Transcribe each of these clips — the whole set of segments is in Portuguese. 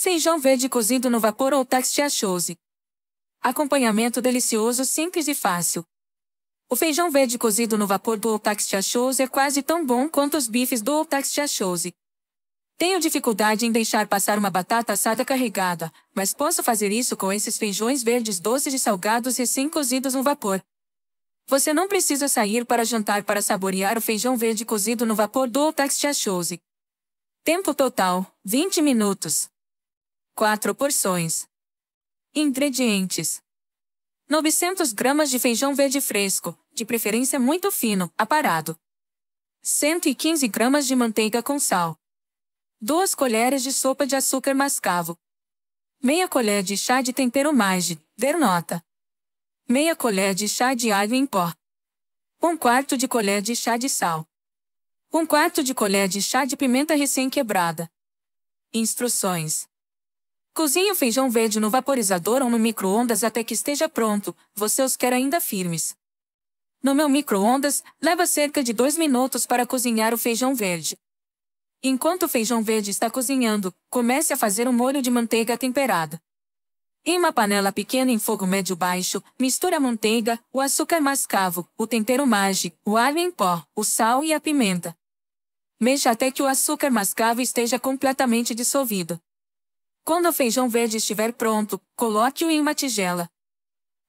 Feijão verde cozido no vapor ou taxiachose. Acompanhamento delicioso, simples e fácil. O feijão verde cozido no vapor do Otaxiachose é quase tão bom quanto os bifes do Otaxiachose. Tenho dificuldade em deixar passar uma batata assada carregada, mas posso fazer isso com esses feijões verdes doces e salgados recém-cozidos no vapor. Você não precisa sair para jantar para saborear o feijão verde cozido no vapor do Otaxiachose. Tempo total, 20 minutos. 4 porções. Ingredientes: 900 gramas de feijão verde fresco, de preferência muito fino, aparado. 115 gramas de manteiga com sal. 2 colheres de sopa de açúcar mascavo. Meia colher de chá de tempero ver nota. Meia colher de chá de alho em pó. 1 quarto de colher de chá de sal. 1 quarto de colher de chá de pimenta recém-quebrada. Instruções. Cozinhe o feijão verde no vaporizador ou no micro-ondas até que esteja pronto, você os quer ainda firmes. No meu micro-ondas, leva cerca de 2 minutos para cozinhar o feijão verde. Enquanto o feijão verde está cozinhando, comece a fazer um molho de manteiga temperada. Em uma panela pequena em fogo médio-baixo, misture a manteiga, o açúcar mascavo, o tempero mage, o alho em pó, o sal e a pimenta. Mexa até que o açúcar mascavo esteja completamente dissolvido. Quando o feijão verde estiver pronto, coloque-o em uma tigela.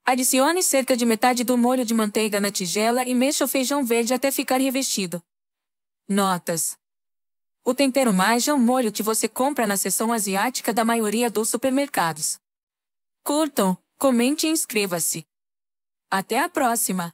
Adicione cerca de metade do molho de manteiga na tigela e mexa o feijão verde até ficar revestido. Notas: O tempero mais é um molho que você compra na seção asiática da maioria dos supermercados. Curtam, comente e inscreva-se. Até a próxima!